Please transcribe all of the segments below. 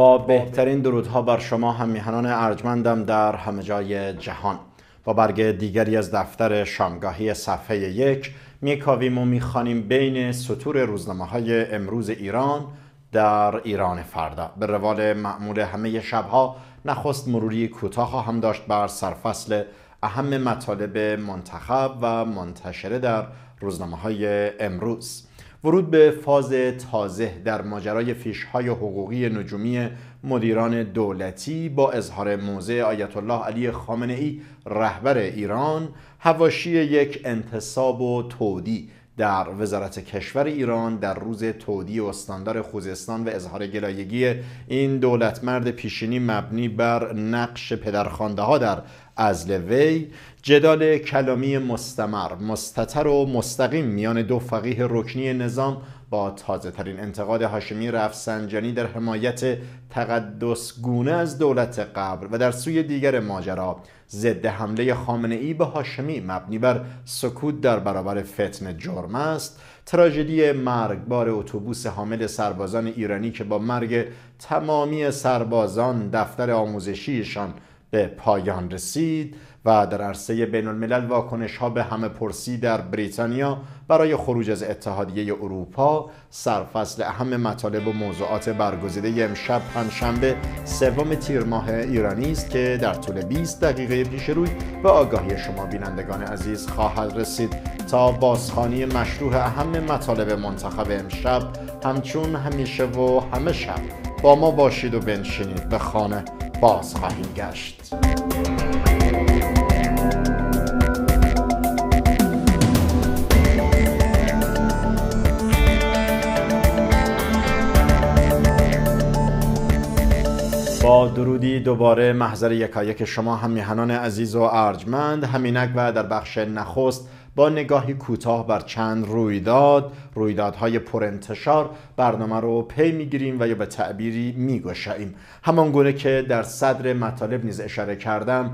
با بهترین درودها بر شما همیهنان ارجمندم در همه جای جهان با برگ دیگری از دفتر شامگاهی صفحه یک میکاویم و میخوانیم بین سطور روزنامه های امروز ایران در ایران فردا به روال معمول همه شبها نخست مروری کوتاه هم داشت بر سرفصل اهم مطالب منتخب و منتشره در روزنامه های امروز ورود به فاز تازه در ماجرای های حقوقی نجومی مدیران دولتی با اظهار موضع آیت الله علی خامنه ای رهبر ایران هواشی یک انتصاب و تودی در وزارت کشور ایران در روز تودی استاندار خوزستان و اظهار گلایگی این دولت مرد پیشینی مبنی بر نقش پدرخوانده ها در از لوی جدال کلامی مستمر مستتر و مستقیم میان دو فقیه رکنی نظام با تازه ترین انتقاد هاشمی رفسنجانی در حمایت تقدس گونه از دولت قبل و در سوی دیگر ماجرا ضد حمله خامنه ای به هاشمی مبنی بر سکوت در برابر فتن جرم است تراژدی مرگبار اتوبوس حامل سربازان ایرانی که با مرگ تمامی سربازان دفتر آموزشیشان به پایان رسید و در عرصه بین الملل واکنش ها به همه پرسی در بریتانیا برای خروج از اتحادیه اروپا سرفصل اهم مطالب و موضوعات برگزیده امشب پنجشنبه سوم تیر ماه ایرانی است که در طول 20 دقیقه پیش روی به آگاهی شما بینندگان عزیز خواهد رسید تا بازخانی مشروع اهم مطالب منتخب امشب همچون همیشه و همه شب با ما باشید و بنشینید به خانه باز خواهیم گشت با درودی دوباره محضر یکایک شما هم میهنان عزیز و ارجمند همینک و در بخش نخست با نگاهی کوتاه بر چند رویداد رویدادهای پرانتشار برنامه رو پی میگیریم و یا به تعبیری میگشاییم همان گونه که در صدر مطالب نیز اشاره کردم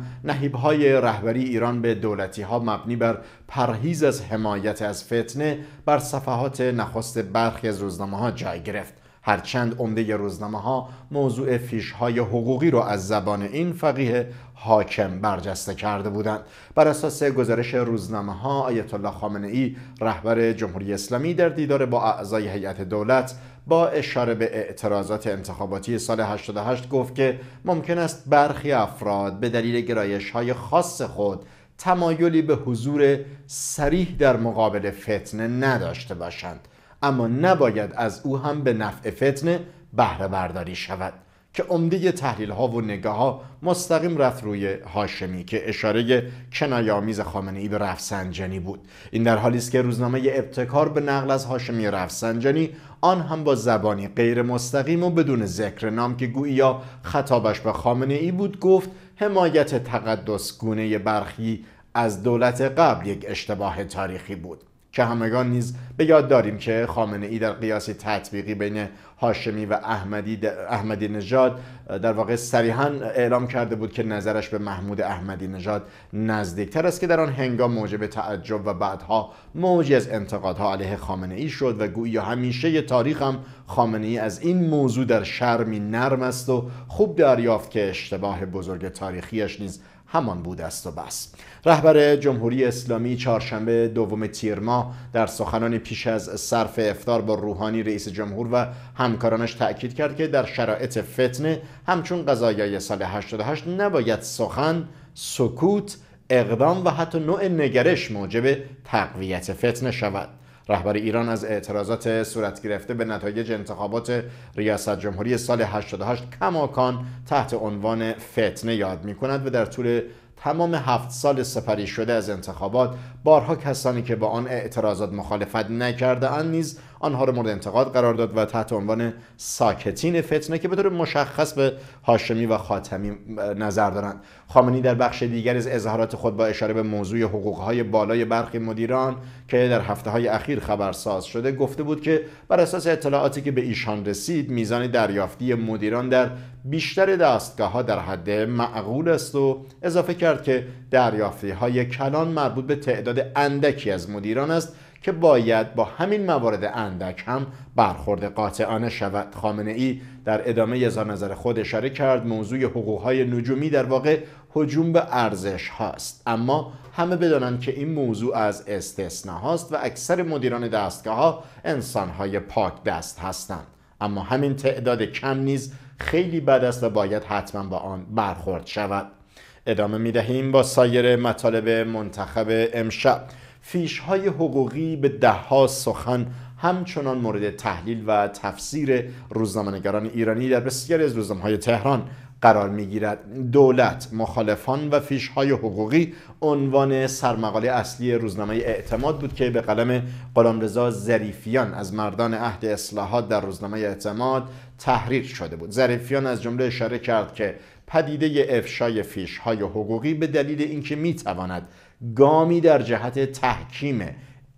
های رهبری ایران به دولتی ها مبنی بر پرهیز از حمایت از فتنه بر صفحات نخست برخی از روزنامه ها جای گرفت هرچند عمده روزنامه ها موضوع فیش های حقوقی رو از زبان این فقیه حاکم برجسته کرده بودند بر اساس گزارش روزنامه ها آیت الله خامنه ای رهبر جمهوری اسلامی در دیدار با اعضای هیئت دولت با اشاره به اعتراضات انتخاباتی سال 88 گفت که ممکن است برخی افراد به دلیل گرایش های خاص خود تمایلی به حضور سریح در مقابل فتنه نداشته باشند اما نباید از او هم به نفع فتنه بهره برداری شود که عمده تحلیل ها و نگاه ها مستقیم رفت روی هاشمی که اشاره کنایامیز خامنه ای به رفسنجانی بود این در حالی است که روزنامه ابتکار به نقل از هاشمی رفسنجانی آن هم با زبانی غیر مستقیم و بدون ذکر نام که گویا خطابش به خامنه ای بود گفت حمایت تقدس گونه برخی از دولت قبل یک اشتباه تاریخی بود که همگان نیز به یاد داریم که خامنه ای در قیاس تطبیقی بین هاشمی و احمدی, احمدی نژاد در واقع صریحا اعلام کرده بود که نظرش به محمود احمدی نژاد نزدیکتر است که در آن هنگام موجب تعجب و بعدها موجی از انتقادها علیه خامنه ای شد و گویی همیشه تاریخ هم خامنه ای از این موضوع در شرمی نرم است و خوب دریافت که اشتباه بزرگ تاریخیش نیز همان بود است و بس رهبر جمهوری اسلامی چهارشنبه دوم تیر ماه در سخنان پیش از صرف افتار با روحانی رئیس جمهور و همکارانش تأکید کرد که در شرایط فتنه همچون قضایای سال 88 نباید سخن سکوت اقدام و حتی نوع نگرش موجب تقویت فتنه شود رهبر ایران از اعتراضات صورت گرفته به نتایج انتخابات ریاست جمهوری سال 88 کماکان تحت عنوان فتنه یاد می کند و در طول تمام هفت سال سپری شده از انتخابات بارها کسانی که با آن اعتراضات مخالفت نکرده اند نیز آنها را مورد انتقاد قرار داد و تحت عنوان ساکتین فتنه که به طور مشخص به هاشمی و خاتمی نظر دارند خامنی در بخش دیگر از اظهارات خود با اشاره به موضوع حقوقهای بالای برخی مدیران که در هفته های اخیر خبرساز شده گفته بود که بر اساس اطلاعاتی که به ایشان رسید میزان دریافتی مدیران در بیشتر دستگاه ها در حد معقول است و اضافه کرد که دریافتی های کلان مربوط به تعداد اندکی از مدیران است که باید با همین موارد اندک هم برخورد قاطعانه شود خامنه ای در ادامه اظهار نظر خود اشاره کرد موضوع های نجومی در واقع هجوم به ارزش هاست اما همه بدانند که این موضوع از استثناء هاست و اکثر مدیران دستگاه ها انسان های پاک دست هستند اما همین تعداد کم نیز خیلی بد است و باید حتما با آن برخورد شود ادامه می دهیم با سایر مطالب منتخب امشب فیش های حقوقی به دهها سخن همچنان مورد تحلیل و تفسیر روزنامهنگاران ایرانی در بسیاری از روزنامه های تهران قرار گیرد دولت مخالفان و فیش حقوقی عنوان سرمقاله اصلی روزنامه اعتماد بود که به قلم غلامرضا ظریفیان از مردان عهد اصلاحات در روزنامه اعتماد تحریر شده بود ظریفیان از جمله اشاره کرد که پدیده افشای فیش های حقوقی به دلیل اینکه می تواند گامی در جهت تحکیم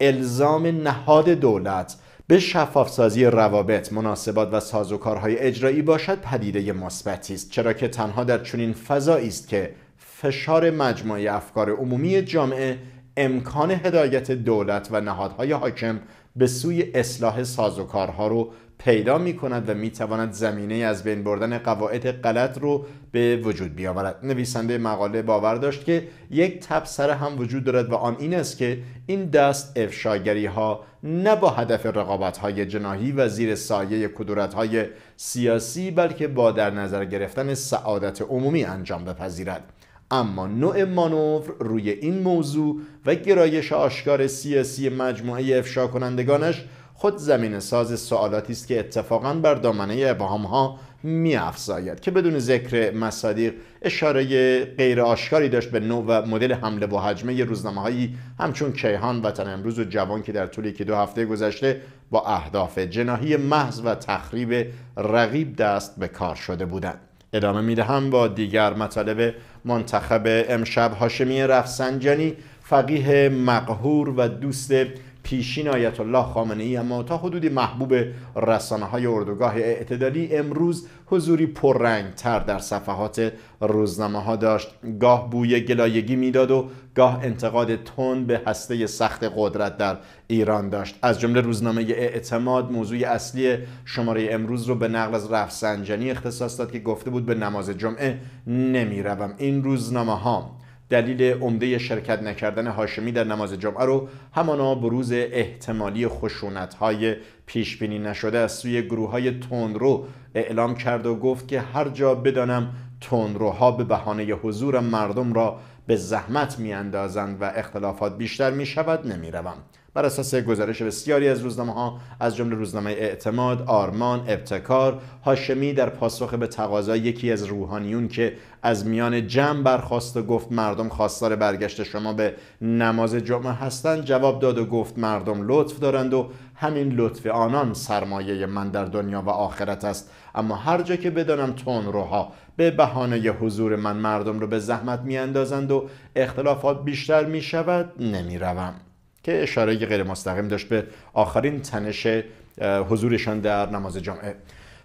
الزام نهاد دولت به شفافسازی روابط، مناسبات و سازوکارهای اجرایی باشد پدیده مثبتی است چرا که تنها در چنین فضایی است که فشار مجموعه افکار عمومی جامعه امکان هدایت دولت و نهادهای حاکم به سوی اصلاح سازوکارها رو پیدا می کند و می تواند زمینه از بین بردن قواعد غلط رو به وجود بیاورد نویسنده مقاله باور داشت که یک تبصره هم وجود دارد و آن این است که این دست افشاگری ها نه با هدف رقابت های جناهی و زیر سایه کدورت های سیاسی بلکه با در نظر گرفتن سعادت عمومی انجام بپذیرد اما نوع مانور روی این موضوع و گرایش آشکار سیاسی مجموعه افشا کنندگانش خود زمین ساز سوالاتی است که اتفاقا بر دامنه ابهام ها می افزاید که بدون ذکر مصادیق اشاره غیر آشکاری داشت به نوع و مدل حمله و حجمه روزنامه هایی همچون کیهان وطن امروز و جوان که در طول که دو هفته گذشته با اهداف جناهی محض و تخریب رقیب دست به کار شده بودند ادامه میدهم با دیگر مطالب منتخب امشب هاشمی رفسنجانی فقیه مقهور و دوست پیشین آیت الله خامنه ای اما تا حدودی محبوب رسانه های اردوگاه اعتدالی امروز حضوری پررنگ تر در صفحات روزنامه ها داشت گاه بوی گلایگی میداد و گاه انتقاد تند به هسته سخت قدرت در ایران داشت از جمله روزنامه اعتماد موضوع اصلی شماره امروز رو به نقل از رفسنجانی اختصاص داد که گفته بود به نماز جمعه نمیروم این روزنامه ها دلیل عمده شرکت نکردن هاشمی در نماز جمعه رو همانا بروز احتمالی خشونت های پیش بینی نشده از سوی گروه های رو اعلام کرد و گفت که هر جا بدانم تندروها به بهانه حضور مردم را به زحمت میاندازند و اختلافات بیشتر می شود نمی بر اساس گزارش بسیاری از روزنامه ها از جمله روزنامه اعتماد، آرمان، ابتکار، هاشمی در پاسخ به تقاضای یکی از روحانیون که از میان جمع برخواست و گفت مردم خواستار برگشت شما به نماز جمعه هستند جواب داد و گفت مردم لطف دارند و همین لطف آنان سرمایه من در دنیا و آخرت است اما هر جا که بدانم تون روها به بهانه حضور من مردم رو به زحمت میاندازند و اختلافات بیشتر میشود نمیروم که اشاره غیر مستقیم داشت به آخرین تنش حضورشان در نماز جمعه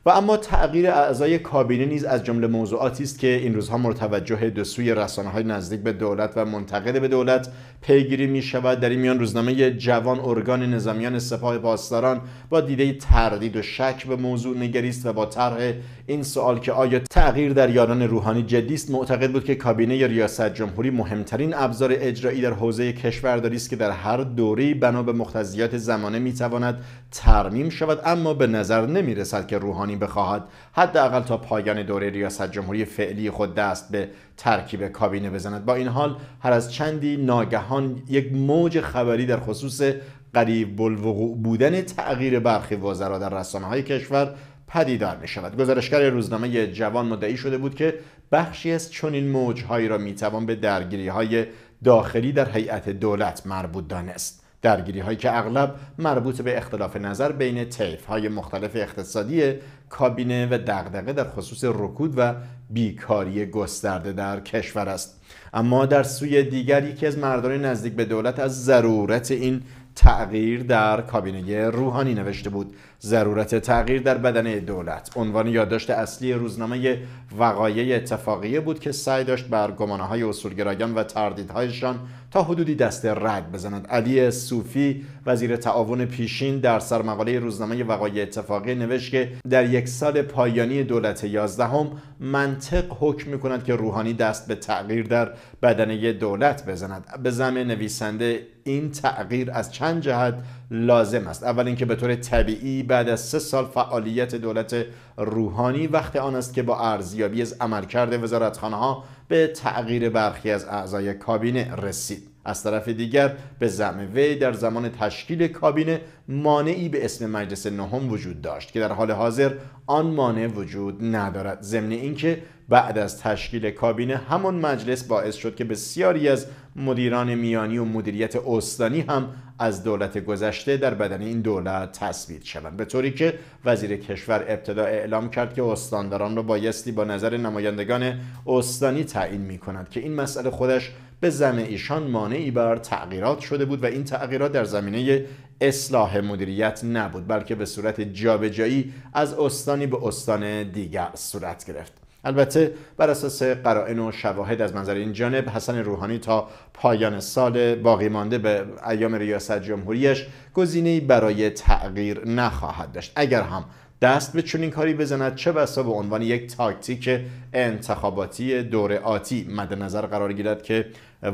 و اما تغییر اعضای کابینه نیز از جمله موضوعاتی است که این روزها مورد توجه دو سوی رسانه های نزدیک به دولت و منتقد به دولت پیگیری می شود در این میان روزنامه جوان ارگان نظامیان سپاه پاسداران با دیده تردید و شک به موضوع نگریست و با طرح این سوال که آیا تغییر در یاران روحانی جدی است معتقد بود که کابینه یا ریاست جمهوری مهمترین ابزار اجرایی در حوزه کشورداری است که در هر دوره بنا به مقتضیات زمانه میتواند ترمیم شود اما به نظر نمی رسد که روحانی بخواهد حداقل تا پایان دوره ریاست جمهوری فعلی خود دست به ترکیب کابینه بزند با این حال هر از چندی ناگهان یک موج خبری در خصوص قریب بودن تغییر برخی وزرا در رسانه های کشور پدیدار می شود گزارشگر روزنامه جوان مدعی شده بود که بخشی از چنین موجهایی را می توان به درگیری های داخلی در هیئت دولت مربوط دانست درگیری هایی که اغلب مربوط به اختلاف نظر بین تیف های مختلف اقتصادی کابینه و دغدغه در خصوص رکود و بیکاری گسترده در کشور است اما در سوی دیگر یکی از مردان نزدیک به دولت از ضرورت این تغییر در کابینه روحانی نوشته بود ضرورت تغییر در بدن دولت عنوان یادداشت اصلی روزنامه وقایع اتفاقیه بود که سعی داشت بر گمانه های اصولگرایان و تردیدهایشان تا حدودی دست رد بزند علی صوفی وزیر تعاون پیشین در سرمقاله روزنامه وقایع اتفاقی نوشت که در یک سال پایانی دولت یازدهم منطق حکم میکند که روحانی دست به تغییر در بدنه دولت بزند به زمین نویسنده این تغییر از چند جهت لازم است اول اینکه به طور طبیعی بعد از سه سال فعالیت دولت روحانی وقت آن است که با ارزیابی از عملکرد ها به تغییر برخی از اعضای کابینه رسید از طرف دیگر به زعم وی در زمان تشکیل کابینه مانعی به اسم مجلس نهم وجود داشت که در حال حاضر آن مانع وجود ندارد ضمن اینکه بعد از تشکیل کابینه همان مجلس باعث شد که بسیاری از مدیران میانی و مدیریت استانی هم از دولت گذشته در بدن این دولت تصویر شوند به طوری که وزیر کشور ابتدا اعلام کرد که استانداران را بایستی با نظر نمایندگان استانی تعیین می کند که این مسئله خودش به زم ایشان مانعی بر تغییرات شده بود و این تغییرات در زمینه اصلاح مدیریت نبود بلکه به صورت جابجایی از استانی به استان دیگر صورت گرفت البته بر اساس قرائن و شواهد از منظر این جانب حسن روحانی تا پایان سال باقی مانده به ایام ریاست جمهوریش گزینه برای تغییر نخواهد داشت اگر هم دست به چنین کاری بزند چه بسا به عنوان یک تاکتیک انتخاباتی دور آتی مد نظر قرار گیرد که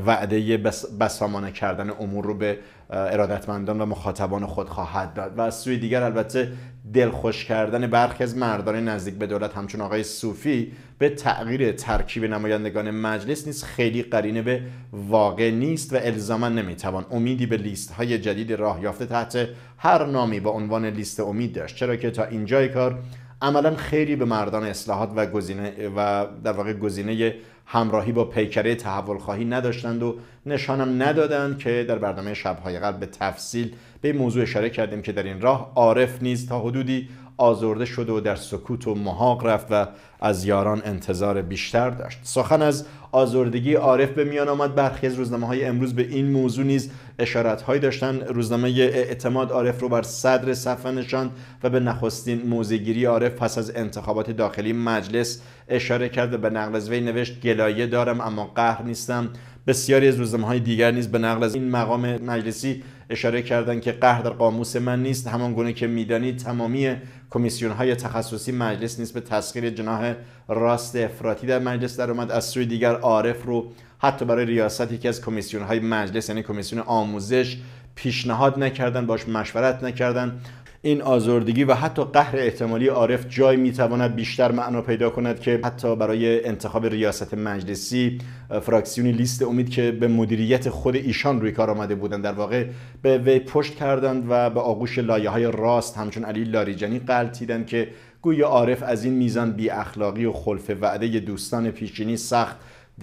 وعده بسامانه کردن امور رو به ارادتمندان و مخاطبان خود خواهد داد و از سوی دیگر البته دلخوش کردن برخی از مردان نزدیک به دولت همچون آقای صوفی به تغییر ترکیب نمایندگان مجلس نیست خیلی قرینه به واقع نیست و الزاما نمیتوان امیدی به لیست های جدید راه یافته تحت هر نامی با عنوان لیست امید داشت چرا که تا اینجای کار عملا خیلی به مردان اصلاحات و گزینه و در واقع گزینه همراهی با پیکره تحول خواهی نداشتند و نشانم ندادند که در برنامه شبهای قبل به تفصیل به این موضوع اشاره کردیم که در این راه عارف نیز تا حدودی آزرده شده و در سکوت و محاق رفت و از یاران انتظار بیشتر داشت سخن از آزردگی عارف به میان آمد برخی از روزنامه های امروز به این موضوع نیز اشارت هایی داشتن روزنامه اعتماد عارف رو بر صدر صفحه نشاند و به نخستین موزگیری عارف پس از انتخابات داخلی مجلس اشاره کرد و به نقل از وی نوشت گلایه دارم اما قهر نیستم بسیاری از روزنامه های دیگر نیز به نقل از این مقام مجلسی اشاره کردند که قهر در قاموس من نیست همان گونه که میدانید تمامی کمیسیون های تخصصی مجلس نیست به تسخیر جناح راست افراطی در مجلس در اومد از سوی دیگر عارف رو حتی برای ریاست یکی از کمیسیون های مجلس یعنی کمیسیون آموزش پیشنهاد نکردن باش مشورت نکردن این آزردگی و حتی قهر احتمالی عارف جای میتواند بیشتر معنا پیدا کند که حتی برای انتخاب ریاست مجلسی فراکسیونی لیست امید که به مدیریت خود ایشان روی کار آمده بودند در واقع به وی پشت کردند و به آغوش لایه های راست همچون علی لاریجانی قلتیدند که گوی عارف از این میزان بی اخلاقی و خلف وعده دوستان پیشینی سخت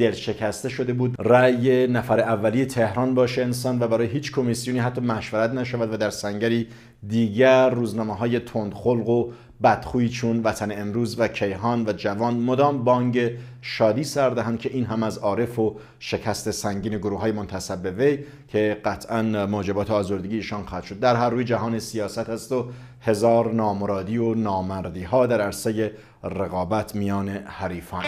شکسته شده بود رأی نفر اولی تهران باشه انسان و برای هیچ کمیسیونی حتی مشورت نشود و در سنگری دیگر روزنامه های تندخلق و بدخویی چون وطن امروز و کیهان و جوان مدام بانگ شادی سر دهند که این هم از عارف و شکست سنگین گروه های منتصب به وی که قطعا موجبات آزردگی ایشان خواهد شد در هر روی جهان سیاست است و هزار نامرادی و نامردی ها در عرصه رقابت میان حریفان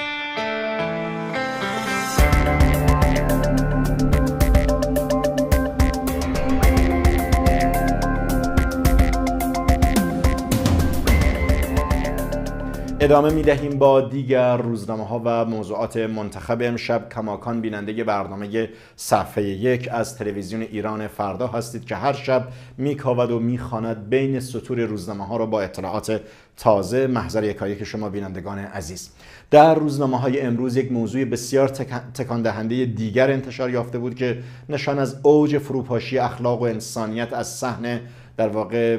ادامه می دهیم با دیگر روزنامه ها و موضوعات منتخب امشب کماکان بیننده برنامه صفحه یک از تلویزیون ایران فردا هستید که هر شب میکاود و میخواند بین سطور روزنامه ها را با اطلاعات تازه محضر که شما بینندگان عزیز در روزنامه های امروز یک موضوع بسیار تکان دهنده دیگر انتشار یافته بود که نشان از اوج فروپاشی اخلاق و انسانیت از صحنه در واقع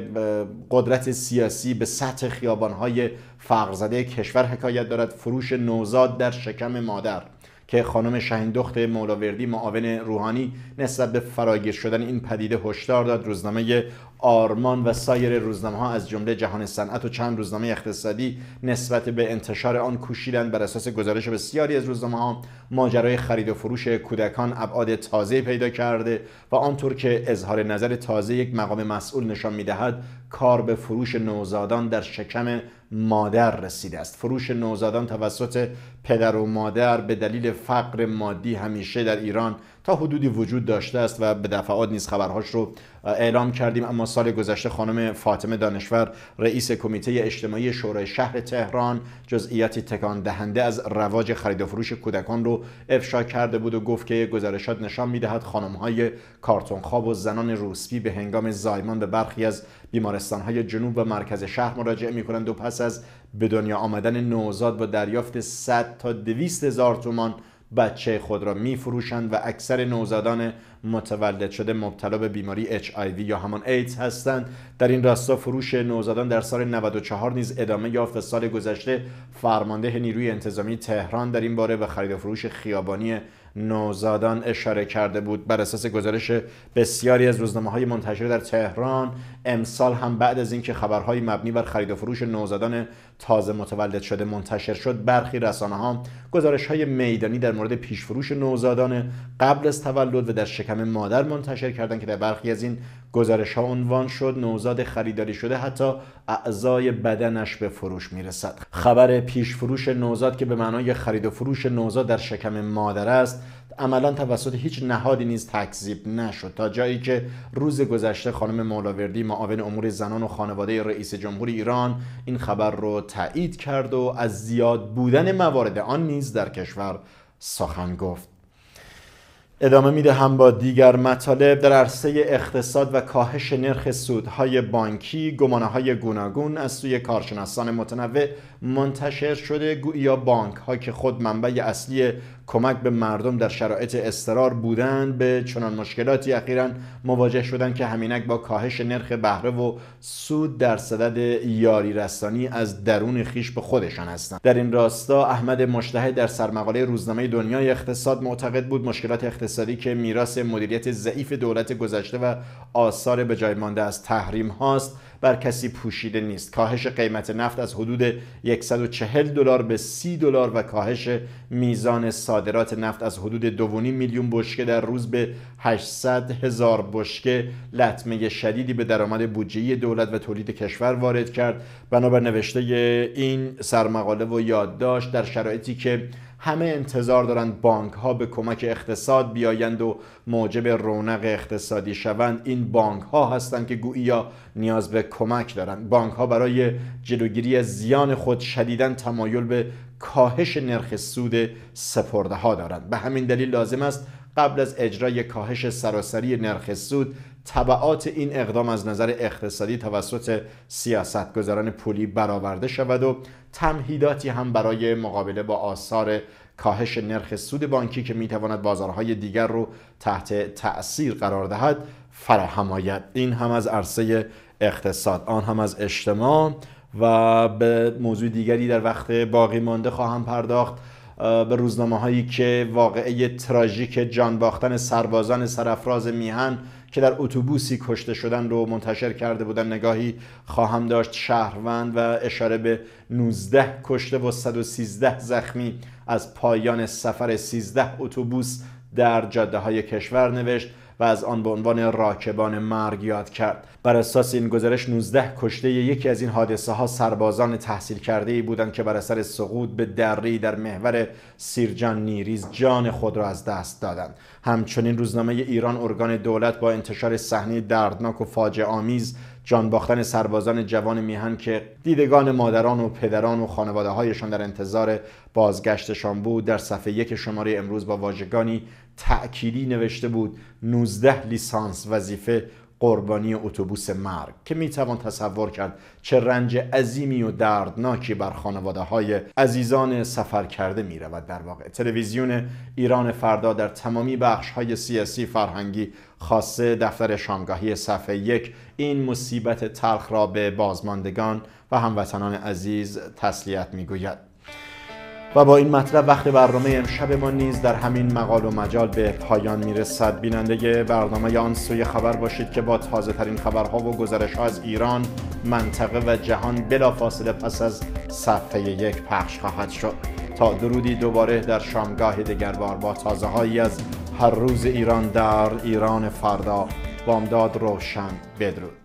قدرت سیاسی به سطح خیابانهای فقرزده کشور حکایت دارد فروش نوزاد در شکم مادر که خانم شهندخت مولاوردی معاون روحانی نسبت به فراگیر شدن این پدیده هشدار داد روزنامه آرمان و سایر روزنامه ها از جمله جهان صنعت و چند روزنامه اقتصادی نسبت به انتشار آن کوشیدند بر اساس گزارش بسیاری از روزنامه ها ماجرای خرید و فروش کودکان ابعاد تازه پیدا کرده و آنطور که اظهار نظر تازه یک مقام مسئول نشان میدهد کار به فروش نوزادان در شکم مادر رسیده است فروش نوزادان توسط پدر و مادر به دلیل فقر مادی همیشه در ایران تا حدودی وجود داشته است و به دفعات نیز خبرهاش رو اعلام کردیم اما سال گذشته خانم فاطمه دانشور رئیس کمیته اجتماعی شورای شهر تهران جزئیاتی تکان دهنده از رواج خرید و فروش کودکان رو افشا کرده بود و گفت که گزارشات نشان میدهد خانم های کارتون خواب و زنان روسپی به هنگام زایمان به برخی از بیمارستان های جنوب و مرکز شهر مراجعه می کنند و پس از به دنیا آمدن نوزاد با دریافت 100 تا 200 هزار تومان بچه خود را می فروشند و اکثر نوزادان متولد شده مبتلا به بیماری HIV یا همان ایدز هستند در این راستا فروش نوزادان در سال 94 نیز ادامه یافت سال گذشته فرمانده نیروی انتظامی تهران در این باره به خرید و فروش خیابانی نوزادان اشاره کرده بود بر اساس گزارش بسیاری از روزنامه های منتشر در تهران امسال هم بعد از اینکه خبرهای مبنی بر خرید و فروش نوزادان تازه متولد شده منتشر شد برخی رسانه ها گزارش های میدانی در مورد پیشفروش نوزادان قبل از تولد و در شکم مادر منتشر کردند که در برخی از این گزارش ها عنوان شد نوزاد خریداری شده حتی اعضای بدنش به فروش میرسد خبر پیشفروش نوزاد که به معنای خرید و فروش نوزاد در شکم مادر است عملا توسط هیچ نهادی نیز تکذیب نشد تا جایی که روز گذشته خانم مولاوردی معاون امور زنان و خانواده رئیس جمهور ایران این خبر رو تایید کرد و از زیاد بودن موارد آن در کشور سخن گفت ادامه میده هم با دیگر مطالب در عرصه اقتصاد و کاهش نرخ سودهای بانکی گمانه های گوناگون از سوی کارشناسان متنوع منتشر شده گویا بانک ها که خود منبع اصلی کمک به مردم در شرایط استرار بودند به چنان مشکلاتی اخیرا مواجه شدند که همینک با کاهش نرخ بهره و سود در صدد یاری رسانی از درون خیش به خودشان هستند در این راستا احمد مشتهد در سرمقاله روزنامه دنیای اقتصاد معتقد بود مشکلات اقتصادی که میراث مدیریت ضعیف دولت گذشته و آثار به جای مانده از تحریم هاست بر کسی پوشیده نیست کاهش قیمت نفت از حدود 140 دلار به 30 دلار و کاهش میزان صادرات نفت از حدود 2.5 میلیون بشکه در روز به 800 هزار بشکه لطمه شدیدی به درآمد بودجه دولت و تولید کشور وارد کرد بنابر نوشته این سرمقاله و یادداشت در شرایطی که همه انتظار دارند بانک ها به کمک اقتصاد بیایند و موجب رونق اقتصادی شوند این بانک ها هستند که گویا نیاز به کمک دارند بانک ها برای جلوگیری از زیان خود شدیدا تمایل به کاهش نرخ سود سپرده ها دارند به همین دلیل لازم است قبل از اجرای کاهش سراسری نرخ سود طبعات این اقدام از نظر اقتصادی توسط سیاستگذاران پولی برآورده شود و تمهیداتی هم برای مقابله با آثار کاهش نرخ سود بانکی که میتواند بازارهای دیگر رو تحت تأثیر قرار دهد فراهم آید این هم از عرصه اقتصاد آن هم از اجتماع و به موضوع دیگری در وقت باقی مانده خواهم پرداخت به روزنامه هایی که واقعه تراژیک جان باختن سربازان سرافراز میهن که در اتوبوسی کشته شدن رو منتشر کرده بودن نگاهی خواهم داشت شهروند و اشاره به 19 کشته و 113 زخمی از پایان سفر 13 اتوبوس در جاده های کشور نوشت و از آن به عنوان راکبان مرگ یاد کرد بر اساس این گزارش 19 کشته یکی از این حادثه ها سربازان تحصیل کرده ای بودند که بر اثر سقوط به دری در محور سیرجان نیریز جان خود را از دست دادند همچنین روزنامه ایران ارگان دولت با انتشار صحنه دردناک و فاجعه آمیز جان باختن سربازان جوان میهن که دیدگان مادران و پدران و خانواده هایشان در انتظار بازگشتشان بود در صفحه یک شماره امروز با واژگانی تأکیدی نوشته بود 19 لیسانس وظیفه قربانی اتوبوس مرگ که میتوان تصور کرد چه رنج عظیمی و دردناکی بر خانواده های عزیزان سفر کرده می رود در واقع تلویزیون ایران فردا در تمامی بخش های سیاسی فرهنگی خاصه دفتر شامگاهی صفحه یک این مصیبت تلخ را به بازماندگان و هموطنان عزیز تسلیت می گوید. و با این مطلب وقت برنامه امشب ما نیز در همین مقال و مجال به پایان میرسد بیننده برنامه آن سوی خبر باشید که با تازه ترین خبرها و گزارش از ایران منطقه و جهان بلافاصله پس از صفحه یک پخش خواهد شد تا درودی دوباره در شامگاه دگربار با تازه هایی از هر روز ایران در ایران فردا بامداد روشن بدرود